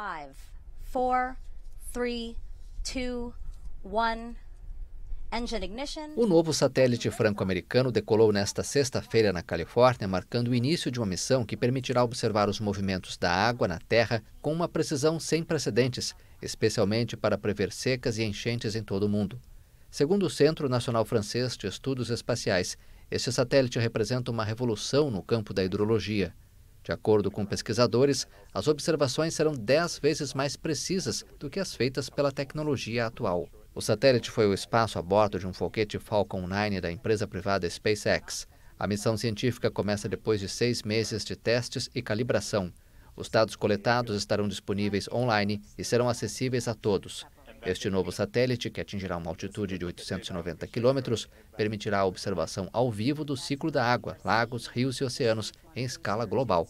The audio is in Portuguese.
Five, four, three, two, one. O novo satélite franco-americano decolou nesta sexta-feira na Califórnia, marcando o início de uma missão que permitirá observar os movimentos da água na Terra com uma precisão sem precedentes, especialmente para prever secas e enchentes em todo o mundo. Segundo o Centro Nacional Francês de Estudos Espaciais, este satélite representa uma revolução no campo da hidrologia. De acordo com pesquisadores, as observações serão 10 vezes mais precisas do que as feitas pela tecnologia atual. O satélite foi ao espaço a bordo de um foguete Falcon 9 da empresa privada SpaceX. A missão científica começa depois de seis meses de testes e calibração. Os dados coletados estarão disponíveis online e serão acessíveis a todos. Este novo satélite, que atingirá uma altitude de 890 quilômetros, permitirá a observação ao vivo do ciclo da água, lagos, rios e oceanos em escala global.